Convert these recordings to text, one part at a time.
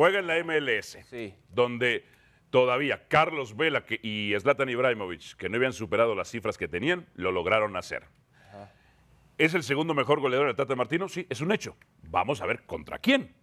juega en la MLS, sí. donde todavía Carlos Vela y Zlatan Ibrahimovic, que no habían superado las cifras que tenían, lo lograron hacer. ¿Es el segundo mejor goleador de Tata Martino? Sí, es un hecho. Vamos a ver contra quién.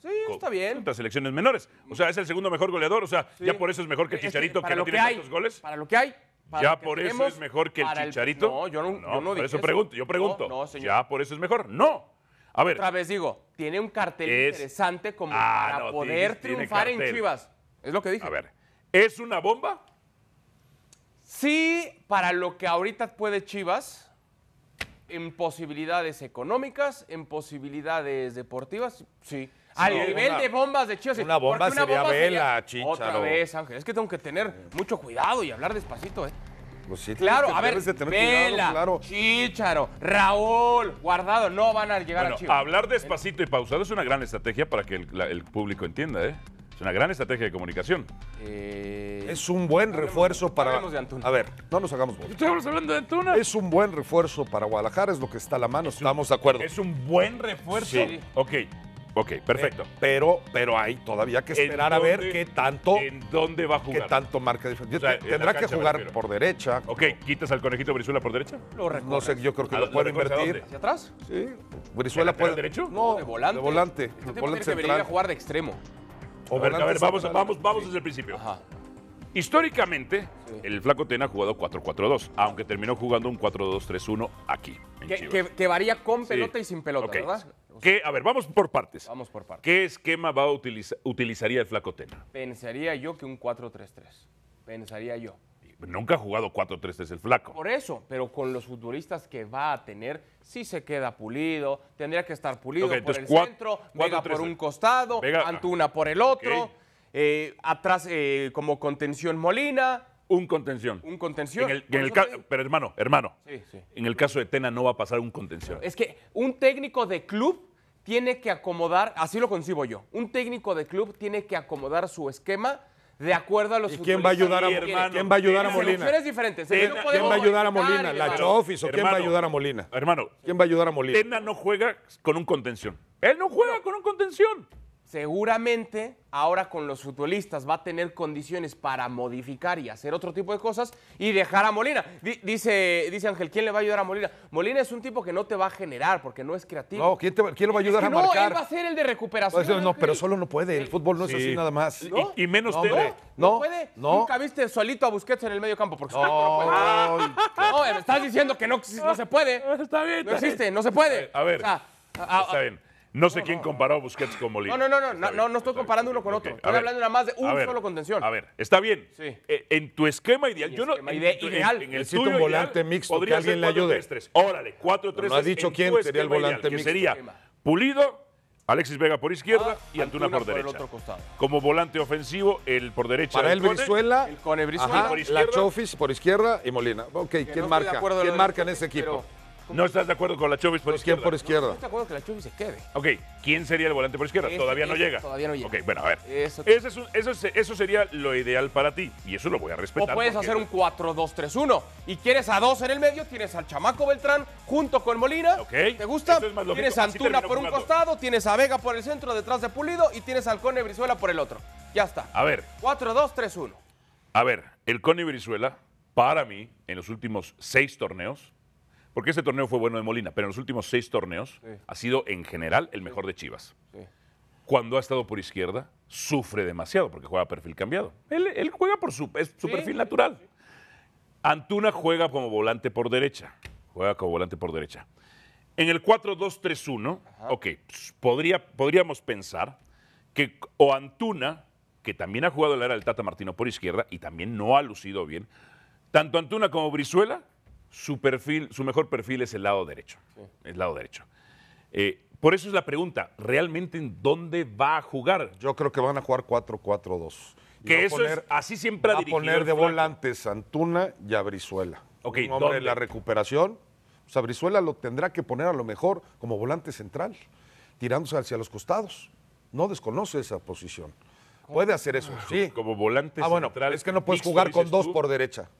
Sí, está bien. Contra selecciones menores. O sea, es el segundo mejor goleador. O sea, ya por eso es mejor que Chicharito, que, no tiene tantos goles. Para lo que hay. ¿Ya por eso es mejor que el Chicharito? No, yo no, yo no por eso, pregunto, yo pregunto. ¿Ya por eso es mejor? No. Otra vez digo, tiene un cartel interesante como ah, para poder triunfar en Chivas. Es lo que dije. A ver, ¿es una bomba? Sí, para lo que ahorita puede Chivas, en posibilidades económicas, en posibilidades deportivas, sí. A nivel de bombas de Chivas. Una bomba, una sería bomba vela, sería... Otra vez, Ángel, es que tengo que tener mucho cuidado y hablar despacito, ¿eh? Pues claro, a ver, Vela, Raúl, Guardado, no van a llegar a Chivas. Hablar despacito y pausado es una gran estrategia para que el, público entienda, ¿eh? Es una gran estrategia de comunicación. Eh, es un buen refuerzo para. Hablamos de Antuna. A ver, no nos hagamos bolas. Estamos hablando de Antuna. Es un buen refuerzo para Guadalajara, es lo que está a la mano, estamos de acuerdo. Es un buen refuerzo. Sí. Ok, Ok, perfecto. Pero, pero hay todavía que esperar a ver qué tanto. ¿En dónde va a jugar? Qué tanto marca diferencia. Tendrá que jugar por derecha. Ok, ¿quitas al conejito Brizuela por derecha? Lo no sé, yo creo que lo, lo puede invertir. ¿Hacia atrás? Sí. Brizuela puede. derecho? No, de volante. De volante. Este de volante tiene que venir a jugar de extremo. a ver, vamos, vamos, desde el principio. Ajá. Históricamente, el Flaco Tena ha jugado 4-4-2, aunque terminó jugando un 4-2-3-1 aquí. que, varía con pelota y sin pelota, ¿verdad? a ver, vamos por partes. Vamos por partes. ¿Qué esquema va a utilizaría el Flaco Tena? Pensaría yo que un 4-3-3. Pensaría yo. Nunca ha jugado 4-3-3 el flaco. Por eso, pero con los futbolistas que va a tener, si se queda pulido, tendría que estar pulido por el centro, por un costado, ante Antuna ah, por el otro, eh, atrás eh, como contención Molina, un contención. Un contención. Pero hermano, hermano. Sí, sí. En el caso de Tena no va a pasar un contención. Es que un técnico de club tiene que acomodar, así lo concibo yo, un técnico de club tiene que acomodar su esquema de acuerdo a los ¿Y quién va a ayudar a, ¿Quién va a ayudar a Molina? ¿Quién va a ayudar a Molina? ¿La Chofis o quién va a ayudar a Molina? Hermano. ¿Quién va a ayudar a Molina? Tena no juega con un contención. Él no juega con un contención seguramente ahora con los futbolistas va a tener condiciones para modificar y hacer otro tipo de cosas y dejar a Molina. dice, dice Ángel, ¿quién le va a ayudar a Molina? Molina es un tipo que no te va a generar porque no es creativo. No, ¿quién, te lo va a ayudar a marcar? No, él va a ser el de recuperación. Pues, no, pero solo no puede. El fútbol no es así nada más. Y, menos te no, no, puede. Nunca viste solito a Busquets en el medio campo porque no, puede. no, estás diciendo que no, se puede. Está bien. no existe, no se puede. A ver. está bien. No sé quién comparó Busquets con Molina. No, no, no, no, no, estoy comparando uno con otro. Estoy hablando nada más de un solo contención. A ver, está bien. Eh, en tu esquema ideal, yo no. ideal. En el tuyo un volante mixto que alguien le ayude. Órale, 4-3. No ha dicho quién sería el volante mixto. Sería Pulido, Alexis Vega por izquierda ah, y Antuna, por, derecha. Como volante ofensivo, el por derecha. Para el Brizuela, el por la por izquierda y Molina. Ok, ¿quién marca? ¿Quién marca en ese equipo? ¿No estás de acuerdo con la Chovis por, izquierda? por izquierda? No, estoy de acuerdo que la Chovis se quede. Ok, ¿quién sería el volante por izquierda? todavía no llega. Todavía no llega. Ok, bueno, a ver. Eso, sería lo ideal para ti y eso lo voy a respetar. O puedes hacer un 4-2-3-1 y quieres a dos en el medio, tienes al chamaco Beltrán junto con Molina. Ok. ¿Te gusta? tienes a Antuna por un costado, tienes a Vega por el centro detrás de Pulido y tienes al Cone Brizuela por el otro. Ya está. A ver. 4-2-3-1. A ver, el Cone Brizuela, para mí, en los últimos seis torneos, porque ese torneo fue bueno de Molina, pero en los últimos seis torneos ha sido en general el mejor de Chivas. Cuando ha estado por izquierda, sufre demasiado porque juega perfil cambiado. Él, juega por su, perfil natural. Antuna juega como volante por derecha. Juega como volante por derecha. En el 4-2-3-1, ok, pues, podríamos pensar que o Antuna, que también ha jugado en la era del Tata Martino por izquierda y también no ha lucido bien, tanto Antuna como Brizuela su perfil, su mejor perfil es el lado derecho. lado derecho. Eh, por eso es la pregunta, ¿realmente en dónde va a jugar? Yo creo que van a jugar 4-4-2. Que así siempre ha dirigido. a poner de volantes Antuna y a Brizuela. hombre de la recuperación. O lo tendrá que poner a lo mejor como volante central, tirándose hacia los costados. No desconoce esa posición. Puede hacer eso, ah, sí. Como volante ah, bueno, central. Es que no puedes jugar con dos por derecha.